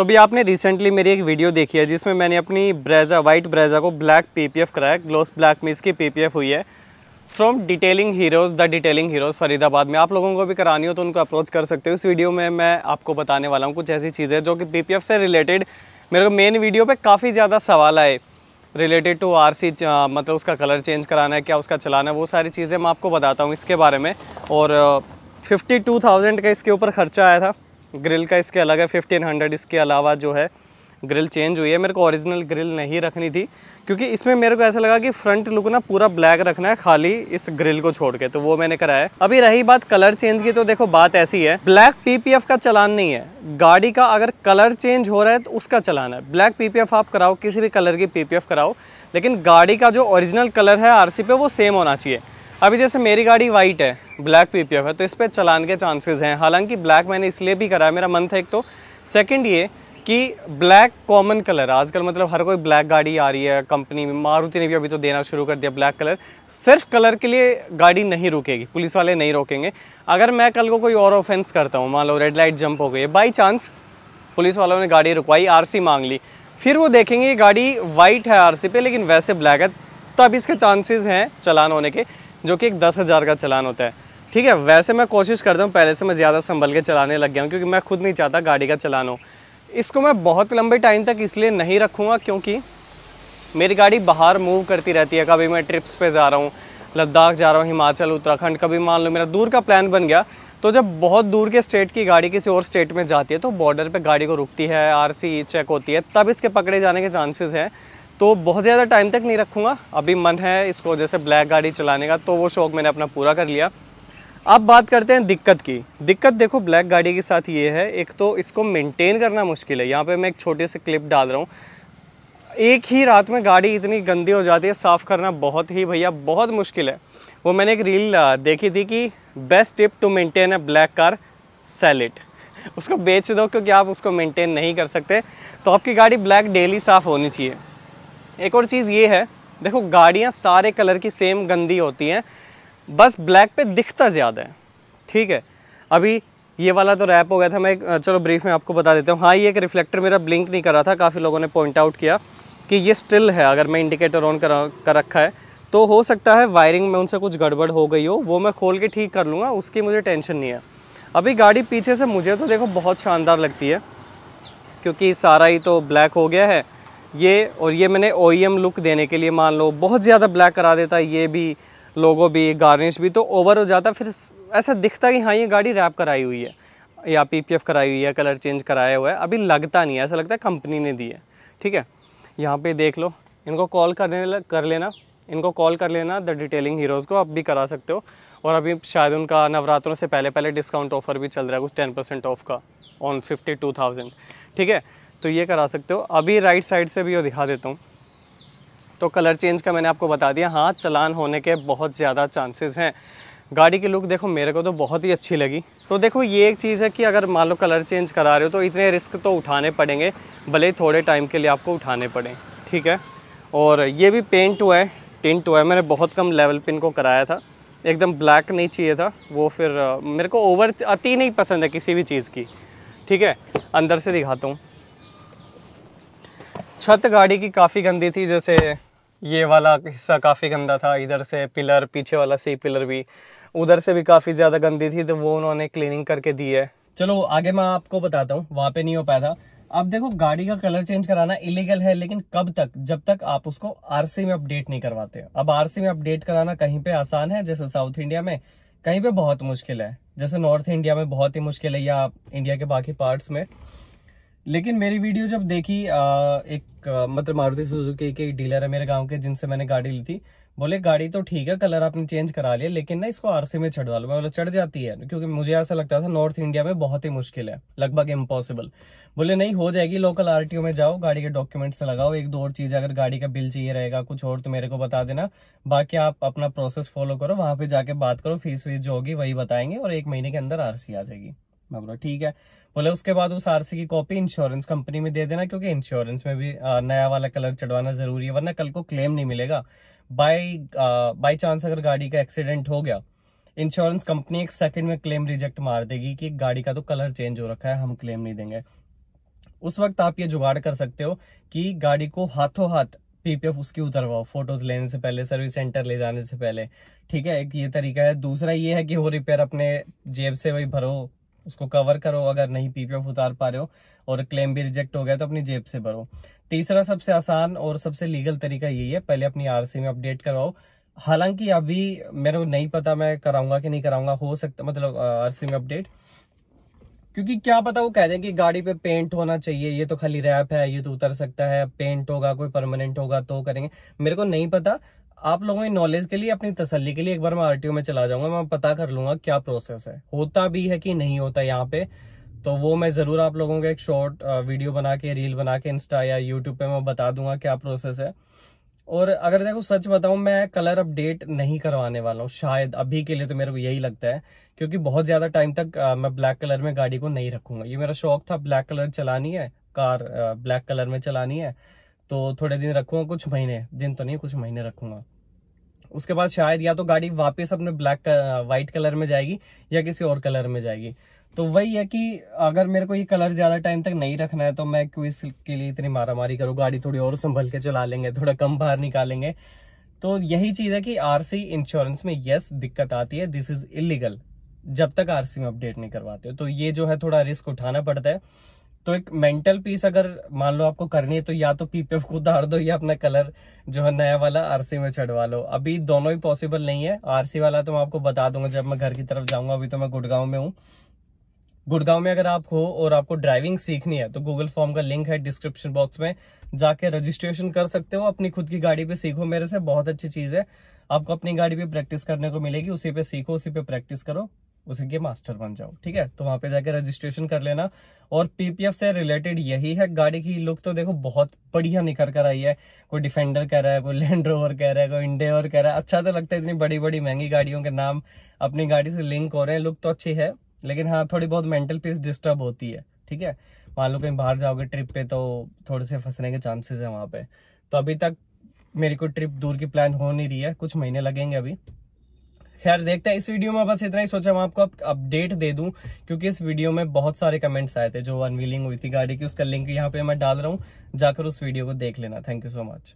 तो भी आपने रिसेंटली मेरी एक वीडियो देखी है जिसमें मैंने अपनी ब्रेजा वाइट ब्रेजा को ब्लैक पीपीएफ कराया ग्लोस ब्लैक में इसकी पीपीएफ हुई है from Detailing Heroes the Detailing Heroes Faridabad में आप लोगों को भी करानी हो तो उनको अप्रोच कर सकते हो इस वीडियो में मैं आपको बताने वाला हूँ कुछ ऐसी चीज़ें जो कि पी से रिलेटेड मेरे को मेन वीडियो पर काफ़ी ज़्यादा सवाल आए रिलेटेड टू आर सी मतलब उसका कलर चेंज कराना है क्या उसका चलाना है वो सारी चीज़ें मैं आपको बताता हूँ इसके बारे में और फिफ्टी टू थाउजेंड का इसके ऊपर खर्चा आया था ग्रिल का इसके अलग है फिफ्टीन हंड्रेड इसके अलावा जो है ग्रिल चेंज हुई है मेरे को ओरिजिनल ग्रिल नहीं रखनी थी क्योंकि इसमें मेरे को ऐसा लगा कि फ्रंट लुक ना पूरा ब्लैक रखना है खाली इस ग्रिल को छोड़ के तो वो मैंने कराया अभी रही बात कलर चेंज की तो देखो बात ऐसी है ब्लैक पीपीएफ का चलान नहीं है गाड़ी का अगर कलर चेंज हो रहा है तो उसका चलान है ब्लैक पीपीएफ आप कराओ किसी भी कलर की पीपीएफ कराओ लेकिन गाड़ी का जो ओरिजिनल कलर है आर पे वो सेम होना चाहिए अभी जैसे मेरी गाड़ी वाइट है ब्लैक पीपीएफ है तो इस पर चलान के चांसेस हैं हालांकि ब्लैक मैंने इसलिए भी करा है मेरा मन था एक तो सेकंड ये कि ब्लैक कॉमन कलर आजकल मतलब हर कोई ब्लैक गाड़ी आ रही है कंपनी में मारुति ने भी अभी तो देना शुरू कर दिया ब्लैक कलर सिर्फ कलर के लिए गाड़ी नहीं रुकेगी पुलिस वाले नहीं रोकेंगे अगर मैं कल को कोई और ऑफेंस करता हूँ मान लो रेड लाइट जंप हो गई बाई चांस पुलिस वालों ने गाड़ी रुकवाई सी मांग ली फिर वो देखेंगे गाड़ी वाइट है सी पे लेकिन वैसे ब्लैक है तब इसके चांसेस हैं चलान होने के जो कि एक दस हज़ार का चलान होता है ठीक है वैसे मैं कोशिश करता हूँ पहले से मैं ज़्यादा संभल के चलाने लग गया हूँ क्योंकि मैं खुद नहीं चाहता गाड़ी का चलान हो इसको मैं बहुत लंबे टाइम तक इसलिए नहीं रखूँगा क्योंकि मेरी गाड़ी बाहर मूव करती रहती है कभी मैं ट्रिप्स पर जा रहा हूँ लद्दाख जा रहा हूँ हिमाचल उत्तराखंड कभी मान लो मेरा दूर का प्लान बन गया तो जब बहुत दूर के स्टेट की गाड़ी किसी और स्टेट में जाती है तो बॉर्डर पे गाड़ी को रुकती है आरसी चेक होती है तब इसके पकड़े जाने के चांसेस हैं तो बहुत ज़्यादा टाइम तक नहीं रखूँगा अभी मन है इसको जैसे ब्लैक गाड़ी चलाने का तो वो शौक़ मैंने अपना पूरा कर लिया अब बात करते हैं दिक्कत की दिक्कत देखो ब्लैक गाड़ी के साथ ये है एक तो इसको मेंटेन करना मुश्किल है यहाँ पे मैं एक छोटे से क्लिप डाल रहा हूँ एक ही रात में गाड़ी इतनी गंदी हो जाती है साफ़ करना बहुत ही भैया बहुत मुश्किल है वो मैंने एक रील देखी थी कि best tip to maintain a black car sell it उसको बेच दो क्योंकि आप उसको मेंटेन नहीं कर सकते तो आपकी गाड़ी ब्लैक डेली साफ़ होनी चाहिए एक और चीज़ ये है देखो गाड़ियाँ सारे कलर की सेम गंदी होती हैं बस ब्लैक पे दिखता ज़्यादा है ठीक है अभी ये वाला तो रैप हो गया था मैं चलो ब्रीफ में आपको बता देता हूँ हाँ ये एक रिफ्लेक्टर मेरा ब्लिंक नहीं कर रहा था काफ़ी लोगों ने पॉइंट आउट किया कि ये स्टिल है अगर मैं इंडिकेटर ऑन करा कर रखा है तो हो सकता है वायरिंग में उनसे कुछ गड़बड़ हो गई हो वो मैं खोल के ठीक कर लूँगा उसकी मुझे टेंशन नहीं है अभी गाड़ी पीछे से मुझे तो देखो बहुत शानदार लगती है क्योंकि सारा ही तो ब्लैक हो गया है ये और ये मैंने ओ लुक e देने के लिए मान लो बहुत ज़्यादा ब्लैक करा देता ये भी लोगो भी गार्निश भी तो ओवर हो जाता फिर ऐसा दिखता कि हाँ ये गाड़ी रैप कराई हुई है या पी कराई हुई है कलर चेंज कराया हुआ है अभी लगता नहीं है ऐसा लगता है कंपनी ने दी है ठीक है यहाँ पे देख लो इनको कॉल करने कर लेना इनको कॉल कर लेना द डिटेलिंग हीरोज़ को आप भी करा सकते हो और अभी शायद उनका नवरात्रों से पहले पहले डिस्काउंट ऑफर भी चल रहा है कुछ टेन परसेंट ऑफ का ऑन फिफ्टी टू थाउजेंड ठीक है तो ये करा सकते हो अभी राइट साइड से भी वो दिखा देता हूँ तो कलर चेंज का मैंने आपको बता दिया हाँ चलान होने के बहुत ज़्यादा चांसेस हैं गाड़ी की लुक देखो मेरे को तो बहुत ही अच्छी लगी तो देखो ये एक चीज़ है कि अगर मान लो कलर चेंज करा रहे हो तो इतने रिस्क तो उठाने पड़ेंगे भले ही थोड़े टाइम के लिए आपको उठाने पड़ें ठीक है और ये भी पेंट हुआ है टिंट हुआ है मैंने बहुत कम लेवल पिन को कराया था एकदम ब्लैक नहीं चाहिए था वो फिर मेरे को ओवर अति नहीं पसंद है किसी भी चीज़ की ठीक है अंदर से दिखाता हूँ छत गाड़ी की काफ़ी गंदी थी जैसे ये वाला हिस्सा काफ़ी गंदा था इधर से पिलर पीछे वाला सी पिलर भी उधर से भी काफ़ी ज़्यादा गंदी थी तो वो उन्होंने क्लीनिंग करके दी है चलो आगे मैं आपको बताता हूँ वहाँ पे नहीं हो पाया था अब देखो गाड़ी का कलर चेंज कराना इलीगल है लेकिन कब तक जब तक आप उसको आरसी में अपडेट नहीं करवाते अब आरसी में अपडेट कराना कहीं पे आसान है जैसे साउथ इंडिया में कहीं पे बहुत मुश्किल है जैसे नॉर्थ इंडिया में बहुत ही मुश्किल है या इंडिया के बाकी पार्ट्स में लेकिन मेरी वीडियो जब देखी आ, एक मतलब मारुति सुजुकी के डीलर है मेरे गांव के जिनसे मैंने गाड़ी ली थी बोले गाड़ी तो ठीक है कलर आपने चेंज करा लिया लेकिन ना इसको आरसी में चढ़वा लो मैं बोला चढ़ जाती है क्योंकि मुझे ऐसा लगता था नॉर्थ इंडिया में बहुत ही मुश्किल है लगभग इम्पॉसिबल बोले नहीं हो जाएगी लोकल आरटीओ में जाओ गाड़ी के डॉक्यूमेंट्स लगाओ एक दो और चीज अगर गाड़ी का बिल चाहिए रहेगा कुछ और तो मेरे को बता देना बाकी आप अपना प्रोसेस फॉलो करो वहां पर जाके बात करो फीस वीस जो होगी वही बताएंगे और एक महीने के अंदर आरसी आ जाएगी मैं बोला ठीक है बोले उसके बाद उस आरसी की कॉपी इंश्योरेंस कंपनी में दे देना क्योंकि इंश्योरेंस में भी नया वाला कलर चढ़वाना जरूरी है वरना कल को क्लेम नहीं मिलेगा बाय बाय चांस अगर गाड़ी का एक्सीडेंट हो गया इंश्योरेंस कंपनी एक सेकंड में क्लेम रिजेक्ट मार देगी कि गाड़ी का तो कलर चेंज हो रखा है हम क्लेम नहीं देंगे उस वक्त आप ये जुगाड़ कर सकते हो कि गाड़ी को हाथों हाथ पीपीएफ उसकी उतरवाओ फोटोज लेने से पहले सर्विस सेंटर ले जाने से पहले ठीक है एक ये तरीका है दूसरा ये है कि वो रिपेयर अपने जेब से भाई भरो उसको कवर करो अगर नहीं पीपीएफ उतार पा रहे हो और क्लेम भी रिजेक्ट हो गया तो अपनी जेब से भरो तीसरा सबसे आसान और सबसे लीगल तरीका यही है पहले अपनी आरसी में अपडेट करवाओ हालांकि अभी मेरे को नहीं पता मैं कराऊंगा कि नहीं कराऊंगा हो सकता मतलब आरसी में अपडेट क्योंकि क्या पता वो कह दें कि गाड़ी पे पेंट होना चाहिए ये तो खाली रैप है ये तो उतर सकता है पेंट होगा कोई परमानेंट होगा तो करेंगे मेरे को नहीं पता आप लोगों की नॉलेज के लिए अपनी तसल्ली के लिए एक बार मैं आरटीओ में चला जाऊंगा मैं पता कर लूंगा क्या प्रोसेस है होता भी है कि नहीं होता यहाँ पे तो वो मैं ज़रूर आप लोगों का एक शॉर्ट वीडियो बना के रील बना के इंस्टा या यूट्यूब पे मैं बता दूंगा क्या प्रोसेस है और अगर देखो सच बताऊं मैं कलर अपडेट नहीं करवाने वाला हूँ शायद अभी के लिए तो मेरे को यही लगता है क्योंकि बहुत ज़्यादा टाइम तक मैं ब्लैक कलर में गाड़ी को नहीं रखूंगा ये मेरा शौक था ब्लैक कलर चलानी है कार ब्लैक कलर में चलानी है तो थोड़े दिन रखूंगा कुछ महीने दिन तो नहीं कुछ महीने रखूंगा उसके बाद शायद या तो गाड़ी वापस अपने ब्लैक व्हाइट कलर में जाएगी या किसी और कलर में जाएगी तो वही है कि अगर मेरे को ये कलर ज़्यादा टाइम तक नहीं रखना है तो मैं क्विज के लिए इतनी मारामारी करूँ गाड़ी थोड़ी और संभल के चला लेंगे थोड़ा कम बाहर निकालेंगे तो यही चीज़ है कि आरसी इंश्योरेंस में यस दिक्कत आती है दिस इज़ इलीगल जब तक आरसी में अपडेट नहीं करवाते तो ये जो है थोड़ा रिस्क उठाना पड़ता है तो एक मेंटल पीस अगर मान लो आपको करनी है तो या तो पीपीएफ को उतार दो या अपना कलर जो है नया वाला आरसी में चढ़वा लो अभी दोनों ही पॉसिबल नहीं है आरसी वाला तो मैं आपको बता दूंगा जब मैं घर की तरफ जाऊंगा अभी तो मैं गुड़गांव में हूँ गुड़गांव में अगर आप हो और आपको ड्राइविंग सीखनी है तो गूगल फॉर्म का लिंक है डिस्क्रिप्शन बॉक्स में जाके रजिस्ट्रेशन कर सकते हो अपनी खुद की गाड़ी पे सीखो मेरे से बहुत अच्छी चीज़ है आपको अपनी गाड़ी पे प्रैक्टिस करने को मिलेगी उसी पे सीखो उसी पे प्रैक्टिस करो उसके मास्टर बन जाओ ठीक है तो वहां पे जाके रजिस्ट्रेशन कर लेना और पीपीएफ से रिलेटेड यही है गाड़ी की लुक तो देखो बहुत बढ़िया निकल कर आई है कोई डिफेंडर कह रहा है कोई लैंड रोवर कह रहा है कोई इंडेवर कह रहा है अच्छा तो लगता है इतनी बड़ी बड़ी महंगी गाड़ियों के नाम अपनी गाड़ी से लिंक हो रहे हैं लुक तो अच्छी है लेकिन हाँ थोड़ी बहुत मेंटल पीस डिस्टर्ब होती है ठीक है मान लो कहीं बाहर जाओगे ट्रिप पे तो थोड़े से फंसने के चांसेस है वहां पे तो अभी तक मेरी कोई ट्रिप दूर की प्लान हो नहीं रही है कुछ महीने लगेंगे अभी खैर देखते हैं इस वीडियो में बस इतना ही सोचा मैं आपको अपडेट दे दूं क्योंकि इस वीडियो में बहुत सारे कमेंट्स आए थे जो अनवीलिंग हुई थी गाड़ी की उसका लिंक यहाँ पे मैं डाल रहा हूँ जाकर उस वीडियो को देख लेना थैंक यू सो मच